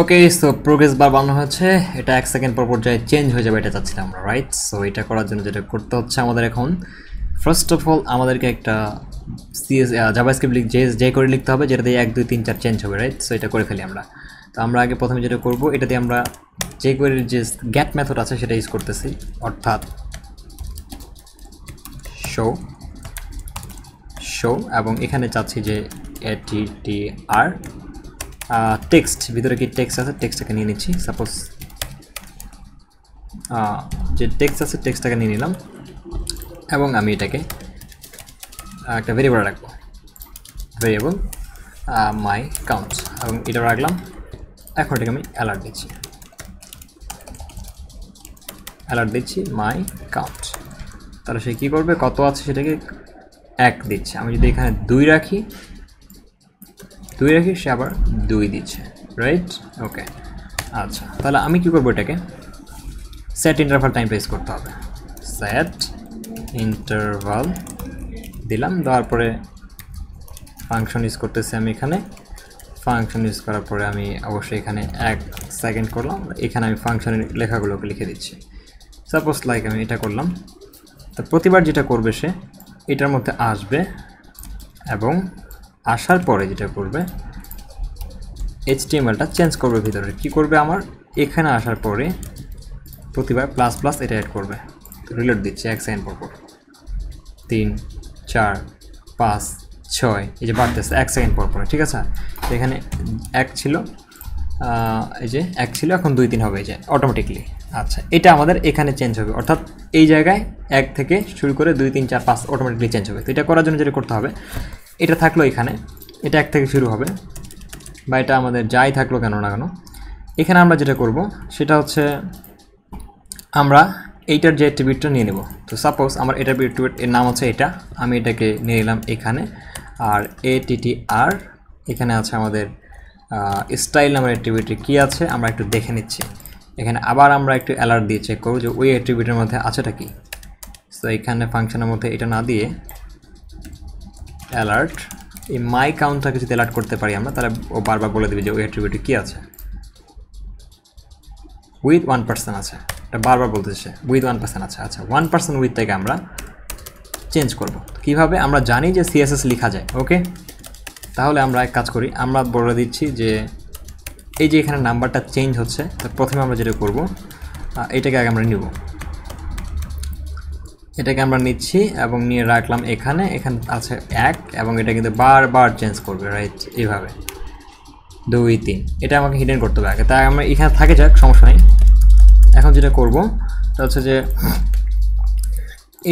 okay so progress বার বানানো হচ্ছে এটা এক সেকেন্ড পর পর্যায়ে চেঞ্জ হয়ে যাবে এটা চাচ্ছিলাম আমরা রাইট সো এটা করার জন্য যেটা করতে হচ্ছে আমাদের এখন ফার্স্ট অফ অল আমাদেরকে একটা সিএস জাভাস্ক্রিপ্ট লিখ যে যে করে লিখতে হবে যেটা দিয়ে এক দুই তিন চার চেঞ্জ হবে রাইট সো এটা করে ফেলি আমরা তো আমরা আগে প্রথমে যেটা করব এটা দিয়ে আমরা যে করে যে গ্যাট মেথড আছে সেটা ইউজ করতেছি অর্থাৎ শো শো এবং এখানে চাচ্ছি যে এটি টি আর টেক্সট ভিতরে কি টেক্সট আছে টেক্সটটাকে নিয়ে নিচ্ছি সাপোজ যে টেক্সট আছে টেক্সটটাকে নিয়ে নিলাম এবং আমি এটাকে একটা ভেরিয়েবল রাখবো ভেরিয়েবল মাই কাউন্ট এবং এটা রাখলাম এখন এটাকে আমি অ্যালার্ট দিচ্ছি অ্যালার্ট দিচ্ছি মাই কাউন্ট তাহলে সে কী করবে কত আছে সেটাকে এক দিচ্ছে আমি যদি এখানে দুই রাখি দুই রেখে সে আবার দুই দিচ্ছে রাইট ওকে আচ্ছা তাহলে আমি কী করবো এটাকে সেট ইন্টারভাল টাইম প্রেস করতে হবে সেট ইন্টারভাল দিলাম দেওয়ার পরে ফাংশন ইউজ করতেছি আমি এখানে ফাংশন ইউজ করার পরে আমি অবশ্যই এখানে এক সেকেন্ড করলাম এখানে আমি ফাংশনের লেখাগুলোকে লিখে দিচ্ছি সাপোজ লাইক আমি এটা করলাম তো প্রতিবার যেটা করবে সে এটার মধ্যে আসবে এবং আসার পরে যেটা করবে এইচটিএমএলটা চেঞ্জ করবে ভিতরে কি করবে আমার এখানে আসার পরে প্রতিবার প্লাস প্লাস এটা অ্যাড করবে রিলোড দিচ্ছে এক সেকেন্ড পর পর তিন চার পাঁচ ছয় এই যে বাড়তেছে এক সেকেন্ড পর পরে ঠিক আছে এখানে এক ছিল এই যে এক ছিল এখন দুই তিন হবে এই যে অটোমেটিকলি আচ্ছা এটা আমাদের এখানে চেঞ্জ হবে অর্থাৎ এই জায়গায় এক থেকে শুরু করে দুই তিন চার পাঁচ অটোমেটিকলি চেঞ্জ হবে তো এটা করার জন্য যেটা করতে হবে এটা থাকলো এখানে এটা এক থেকে শুরু হবে বা এটা আমাদের যাই থাকলো কেন না কেন এখানে আমরা যেটা করব সেটা হচ্ছে আমরা এইটার যে অ্যাট্রিবিউটটা নিয়ে নেব তো সাপোজ আমার এটার অ্যাট্রিবিউট এর নাম হচ্ছে এটা আমি এটাকে নিয়ে নিলাম এখানে আর এ টি আর এখানে আছে আমাদের স্টাইল নামের অ্যাট্রিবিউটে কী আছে আমরা একটু দেখে নিচ্ছি এখানে আবার আমরা একটু অ্যালার্ট দিয়ে চেক করব যে ওই অ্যাট্রিবিউটের মধ্যে আছেটা কি তো এখানে ফাংশনের মধ্যে এটা না দিয়ে অ্যালার্ট এই মাই কাউন্টটাকে যদি অ্যালার্ট করতে পারি আমরা তাহলে ও বারবার বলে দেবে যে ওই অ্যাট্রিবিউটে কী আছে উইথ ওয়ান পার্সেন্ট আছে এটা বারবার বলতেছে উইথ ওয়ান পার্সেন্ট আছে আচ্ছা ওয়ান পার্সেন্ট উইথ থেকে আমরা চেঞ্জ করব কিভাবে আমরা জানি যে সিএসএস লেখা যায় ওকে তাহলে আমরা এক কাজ করি আমরা বলে দিচ্ছি যে এই যে এখানে নাম্বারটা চেঞ্জ হচ্ছে তো প্রথমে আমরা যেটা করবো এটাকে আগে আমরা নিব এটাকে আমরা নিচ্ছি এবং নিয়ে রাখলাম এখানে এখানে আছে এক এবং এটা কিন্তু বারবার চেঞ্জ করবে রাইট এইভাবে দুই তিন এটা আমাকে হিডেন করতে হবে আগে তাই আমরা এখানে থাকে যাক সমস্যা নেই এখন যেটা করব তা হচ্ছে যে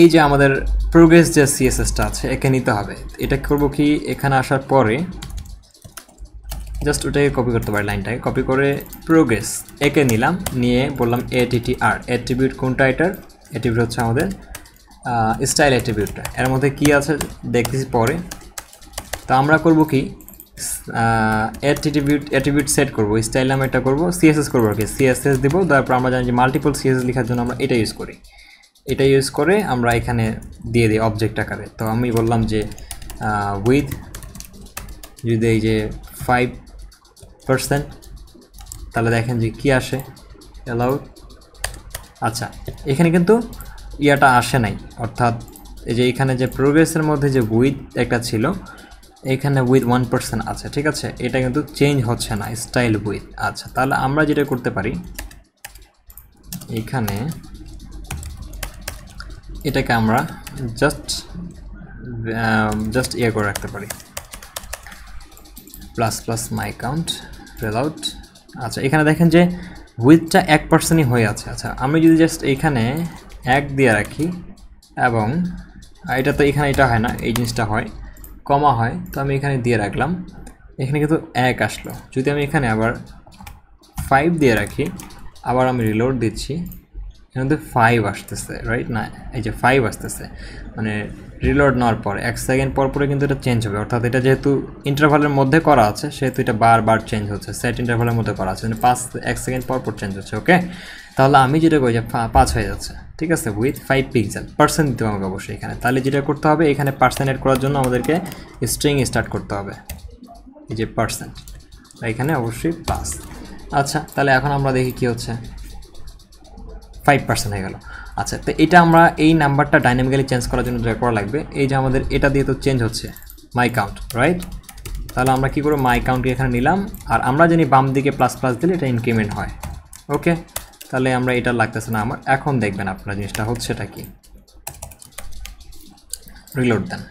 এই যে আমাদের প্রোগ্রেস যে সিএসএসটা আছে একে নিতে হবে এটা করব কি এখানে আসার পরে জাস্ট ওটাকে কপি করতে পারি লাইনটাকে কপি করে প্রোগ্রেস একে নিলাম নিয়ে বললাম এটিটি আর অ্যাট্রিবিউট কোনটা এটার অ্যাট্রিবিউট হচ্ছে আমাদের স্টাইল অ্যাট্রিবিউটটা এর মধ্যে কি আছে দেখতেছি পরে তো আমরা করব কি অ্যাট্রিবিউট অ্যাট্রিবিউট সেট করব স্টাইল নামে এটা করব সিএসএস করবো আর কি সিএসএস দেবো তারপর আমরা জানি যে মাল্টিপল সিএসএস লেখার জন্য আমরা এটা ইউজ করি এটা ইউজ করে আমরা এখানে দিয়ে দিই অবজেক্ট আকারে তো আমি বললাম যে উইথ যদি এই যে ফাইভ পার্সেন্ট তাহলে দেখেন যে কি আসে অ্যালাউড আচ্ছা এখানে কিন্তু ইয়াটা আসে নাই অর্থাৎ এই যে এখানে যে প্রোগ্রেসের মধ্যে যে উইথ একটা ছিল এখানে উইথ ওয়ান পার্সেন্ট আছে ঠিক আছে এটা কিন্তু চেঞ্জ হচ্ছে না স্টাইল উইথ আচ্ছা তাহলে আমরা যেটা করতে পারি এখানে এটাকে আমরা জাস্ট জাস্ট ইয়ে করে রাখতে পারি plus plus my account fail out আচ্ছা এখানে দেখেন যে উইথটা এক পার্সেন্টই হয়ে আছে আচ্ছা আমি যদি জাস্ট এইখানে এক দিয়ে রাখি এবং এটা তো এখানে এটা হয় না এই জিনিসটা হয় কমা হয় তো আমি এখানে দিয়ে রাখলাম এখানে কিন্তু এক আসলো যদি আমি এখানে আবার ফাইভ দিয়ে রাখি আবার আমি রিলোড দিচ্ছি এখানে তো ফাইভ আসতেছে রাইট না এই যে ফাইভ আসতেছে মানে রিলোড নেওয়ার পর এক সেকেন্ড পর পরে কিন্তু এটা চেঞ্জ হবে অর্থাৎ এটা যেহেতু ইন্টারভালের মধ্যে করা আছে সেহেতু এটা বারবার চেঞ্জ হচ্ছে সেট ইন্টারভালের মধ্যে করা আছে মানে পাঁচ এক সেকেন্ড পর পর চেঞ্জ হচ্ছে ওকে তাহলে আমি যেটা করি যে পাঁচ হয়ে যাচ্ছে ঠিক আছে উইথ ফাইভ পিক্সেল পার্সেন্ট দিতে আমাকে অবশ্যই এখানে তাহলে যেটা করতে হবে এখানে পার্সেন্ট করার জন্য আমাদেরকে স্ট্রিং স্টার্ট করতে হবে এই যে পার্সেন্ট এখানে অবশ্যই পাঁচ আচ্ছা তাহলে এখন আমরা দেখি কি হচ্ছে ফাইভ পার্সেন্ট হয়ে গেল আচ্ছা তো এটা আমরা এই নাম্বারটা ডাইনামিক্যালি চেঞ্জ করার জন্য যেটা করা লাগবে এই যে আমাদের এটা দিয়ে তো চেঞ্জ হচ্ছে মাই কাউন্ট রাইট তাহলে আমরা কি করবো মাই কাউন্টকে এখানে নিলাম আর আমরা জানি বাম দিকে প্লাস প্লাস দিলে এটা ইনক্রিমেন্ট হয় ওকে তাহলে আমরা এটা লাগতেছে না আমার এখন দেখবেন আপনার জিনিসটা হচ্ছে এটা কি রিলোড দেন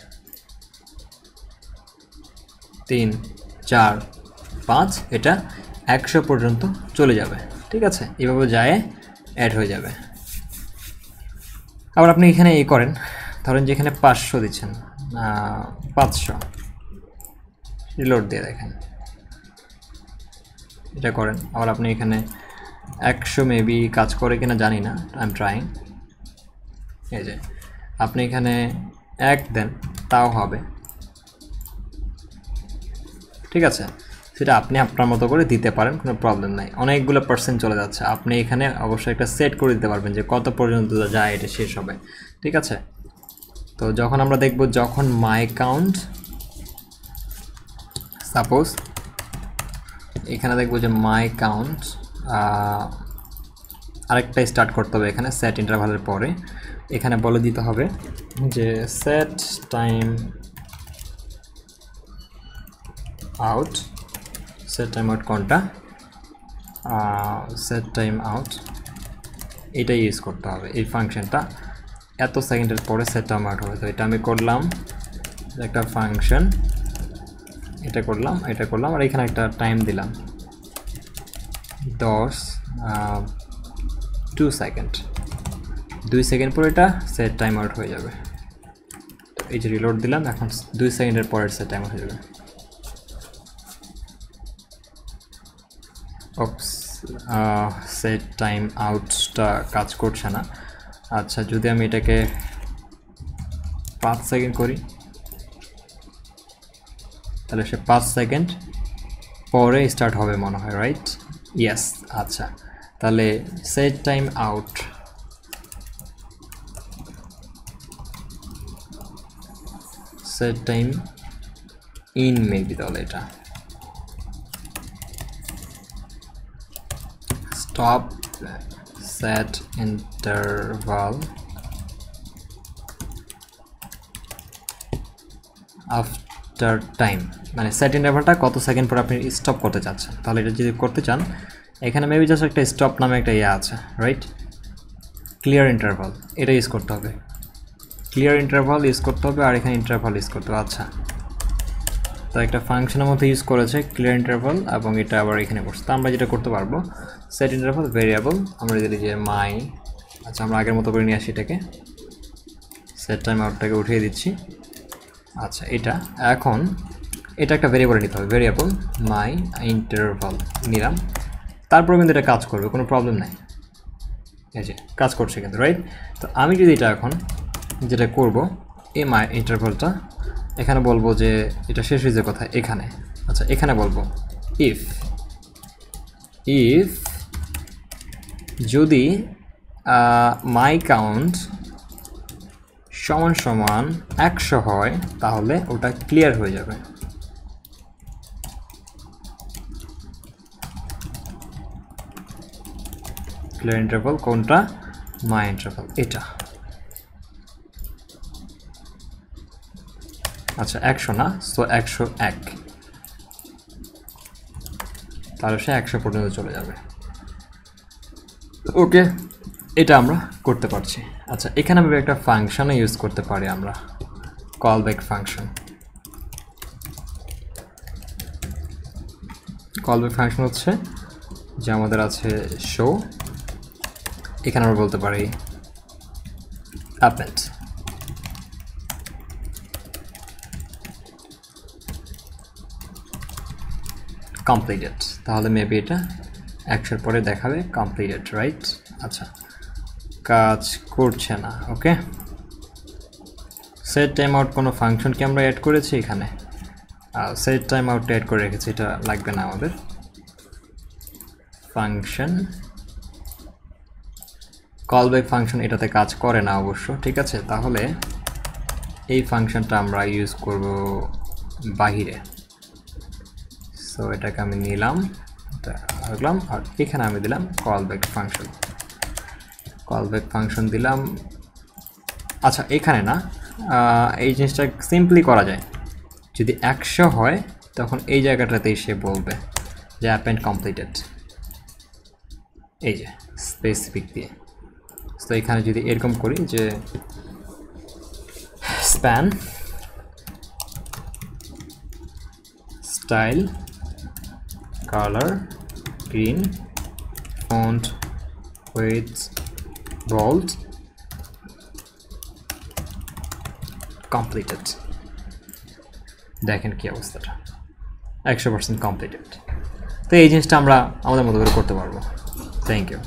তিন চার পাঁচ এটা একশো পর্যন্ত চলে যাবে ঠিক আছে এভাবে যায় অ্যাড হয়ে যাবে আবার আপনি এখানে এই করেন ধরেন যেখানে পাঁচশো দিচ্ছেন পাঁচশো রিলোড দিয়ে দেখেন এটা করেন আবার আপনি এখানে একশো মেবি কাজ করে কিনা জানি না আই এম ট্রাইং এই যে আপনি এখানে এক দেন তাও হবে ঠিক আছে সেটা আপনি আপনার মতো করে দিতে পারেন কোনো প্রবলেম নাই অনেকগুলো পার্সেন্ট চলে যাচ্ছে আপনি এখানে অবশ্যই একটা সেট করে দিতে পারবেন যে কত পর্যন্ত যায় এটা শেষ হবে ঠিক আছে তো যখন আমরা দেখব যখন মাই কাউন্ট সাপোজ এখানে দেখব যে মাই কাউন্ট আরেকটা স্টার্ট করতে হবে এখানে সেট ইন্টারভালের পরে এখানে বলে দিতে হবে যে set time out set time out কোনটা সেট টাইম আউট এটা ইউজ করতে হবে এই ফাংশনটা এত সেকেন্ডের পরে সেট টাইম আউট হবে তো এটা আমি করলাম একটা ফাংশন এটা করলাম এটা করলাম আর এখানে একটা টাইম দিলাম দশ টু সেকেন্ড দুই সেকেন্ড পর এটা সেট টাইম আউট হয়ে যাবে এই যে রিলোড দিলাম এখন দুই সেকেন্ডের পরের সেট টাইম হয়ে যাবে সেট টাইম আউটটা কাজ করছে না আচ্ছা যদি আমি এটাকে পাঁচ সেকেন্ড করি তাহলে সে পাঁচ সেকেন্ড পরে স্টার্ট হবে মনে হয় right yes acha tale set time out set time in maybe the later stop set interval after after time মানে সেট ইন্টারভালটা কত সেকেন্ড পর আপনি স্টপ করতে চাচ্ছেন তাহলে এটা যদি করতে চান এখানে মেবি জাস্ট একটা স্টপ নামে একটা ইয়ে আছে রাইট ক্লিয়ার ইন্টারভাল এটা ইউজ করতে হবে ক্লিয়ার ইন্টারভাল ইউজ করতে হবে আর এখানে ইন্টারভাল ইউজ করতে হবে আচ্ছা তো একটা ফাংশনের মধ্যে ইউজ করেছে ক্লিয়ার ইন্টারভাল এবং এটা আবার এখানে করছে তো আমরা যেটা করতে পারবো সেট ইন্টারভাল ভেরিয়েবল আমরা যদি যে মাই আচ্ছা আমরা আগের মতো করে নিয়ে আসি এটাকে সেট টাইম আউটটাকে উঠিয়ে দিচ্ছি আচ্ছা এটা এখন এটা একটা ভেরিয়েবল নিতে হবে ভেরিয়েবল মাই ইন্টারভাল নিলাম তারপরে কিন্তু এটা কাজ করবে কোনো প্রবলেম নাই এই যে কাজ করছে কিন্তু রাইট তো আমি যদি এটা এখন যেটা করব এই মাই ইন্টারভালটা এখানে বলবো যে এটা শেষ হয়ে যে কথা এখানে আচ্ছা এখানে বলবো ইফ ইফ যদি মাই কাউন্ট সমান সমান একশো হয় তাহলে ওটা ক্লিয়ার হয়ে যাবে ক্লিয়ার ইন্টারভাল কোনটা মাই ইন্টারভাল এটা আচ্ছা একশো না সো একশো এক তাহলে সে একশো পর্যন্ত চলে যাবে ওকে এটা আমরা করতে পারছি আচ্ছা এখানে আমরা একটা ফাংশনও ইউজ করতে পারি আমরা callback function callback function হচ্ছে যে আমাদের আছে শো এখানে আমরা বলতে পারি অ্যাপেন্ট কমপ্লিটেড তাহলে মেবি এটা একশোর পরে দেখাবে কমপ্লিটেড রাইট আচ্ছা কাজ করছে না ওকে সেট টাইম আউট কোনো ফাংশন কি আমরা অ্যাড করেছি এখানে সেট টাইম আউট অ্যাড করে রেখেছি এটা লাগবে না আমাদের ফাংশন কল ব্যাক ফাংশন এটাতে কাজ করে না অবশ্য ঠিক আছে তাহলে এই ফাংশনটা আমরা ইউজ করব বাহিরে সো এটাকে আমি নিলাম এটা রাখলাম আর এখানে আমি দিলাম callback function callback function দিলাম আচ্ছা এখানে না এই জিনিসটা সিম্পলি করা যায় যদি একশো হয় তখন এই জায়গাটাতেই সে বলবে যে অ্যাপ অ্যান্ড কমপ্লিটেড এই যে স্পেসিফিক দিয়ে তো এখানে যদি এরকম করি যে span style colour green font with roles completed দেখেন কি অবস্থাটা একশো পার্সেন্ট কমপ্লিটেড তো এই জিনিসটা আমরা আমাদের মতো করে করতে পারবো থ্যাংক ইউ